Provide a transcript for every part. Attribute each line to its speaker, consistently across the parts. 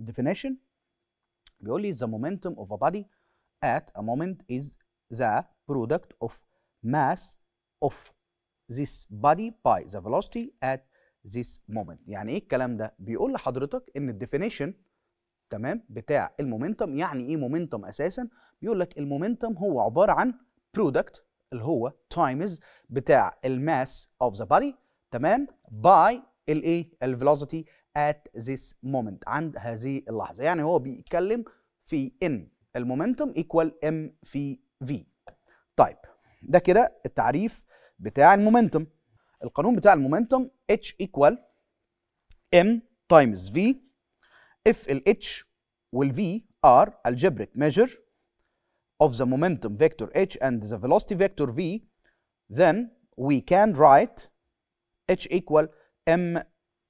Speaker 1: definition بيقول لي the momentum of a body at a moment is the product of mass of this body by the velocity at this moment يعني ايه الكلام ده بيقول لحضرتك ان الديفينيشن تمام بتاع المومنتم يعني ايه مومنتم اساسا بيقول لك المومنتم هو عباره عن برودكت اللي هو تايمز بتاع الماس اوف ذا بودي تمام باي الايه الفيلوسيتي ات ذس مومنت عند هذه اللحظه يعني هو بيتكلم في ان المومنتوم ايكوال ام في في طيب ده كده التعريف بتاع المومنتوم القانون بتاع المومنتوم اتش ايكوال ام تايمز في اف الاتش والفي ار algebraic measure of the momentum vector h and the velocity vector v then we can write h equal ام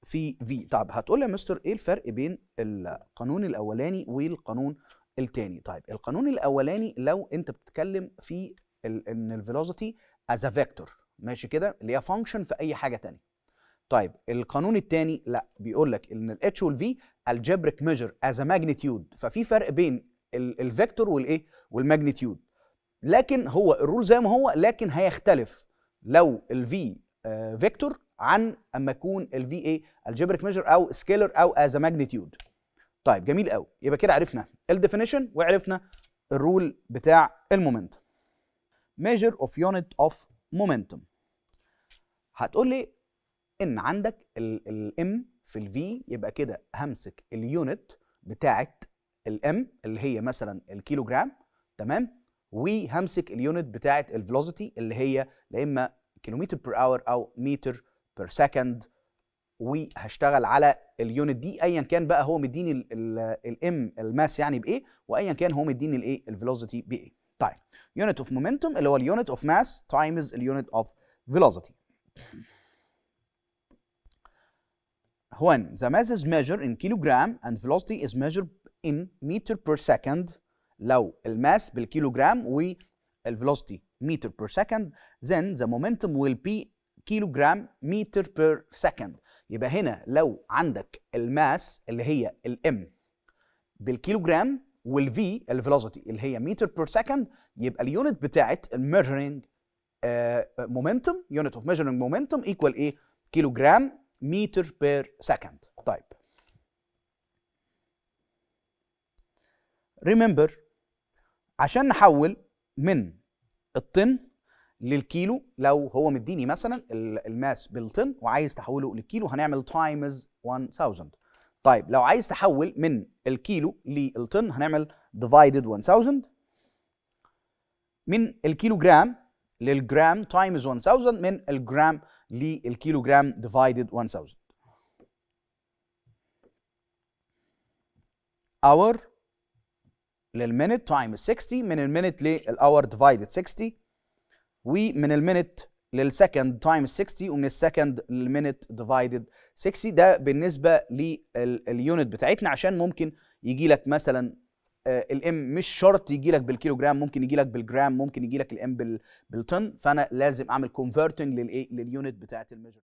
Speaker 1: في في طب هتقول لي يا مستر ايه الفرق بين القانون الاولاني والقانون الثاني طيب القانون الاولاني لو انت بتتكلم في ان الفيلوسيتي از ا فيكتور ماشي كده اللي هي فانكشن في اي حاجه تانية طيب القانون الثاني لا بيقول لك ان الاتش والفي الجبريك ميجر از ا ماجنتيود ففي فرق بين الفيكتور والايه والماجنتيود لكن هو الرول زي ما هو لكن هيختلف لو الفي آه، فيكتور عن اما يكون في اي الجبريك ميجر او سكيلر او از ماجنتيود طيب جميل قوي يبقى كده عرفنا الديفينيشن وعرفنا الرول بتاع المومنت measure of unit of momentum هتقول لي ان عندك الام في الفي يبقى كده همسك اليونت بتاعت الام اللي هي مثلا الكيلو جرام تمام وهمسك اليونت بتاعت الفيلوسيتي اللي هي يا اما كيلومتر بير اور او متر بير سكند وهشتغل على اليونت دي ايا كان بقى هو مديني الام الماس يعني بايه وايا كان هو مديني الايه الفيلوسيتي بايه طيب يونت اوف مومنتوم اللي هو اليونت اوف ماس تايمز اليونت اوف فيلوسيتي when the mass is measured in kilogram and velocity is measured in meter per second لو الماس بالكيلوغرام والفيلوسيتي meter per second then the momentum will be kilogram meter per second يبقى هنا لو عندك الماس اللي هي الام بالكيلوجرام والفي الفيلوسيتي اللي هي متر بير سكند يبقى اليونت بتاعه الميجرنج مومنتوم يونت اوف ميجرنج مومنتوم ايكوال ايه جرام متر بير سكند طيب ريمبر عشان نحول من الطن للكيلو لو هو مديني مثلا الماس بالطن وعايز تحوله للكيلو هنعمل تايمز 1000 طيب لو عايز تحول من الكيلو للطن هنعمل ديفايدد 1000 من الكيلو جرام للجرام تايمز 1000 من الجرام للكيلو جرام ديفايدد 1000 اور للمينت تايم 60 من المينت للاور ديفايدد 60 ومن المينت للسكند تايم 60 ومن السكند للمينت ديفايدد 60 ده بالنسبه لليونت بتاعتنا عشان ممكن يجي لك مثلا آه، الام مش شرط يجي لك بالكيلو جرام ممكن يجي لك بالجرام ممكن يجي لك الام بالطن فانا لازم اعمل كونفرتنج للايه لليونت بتاعت الميجر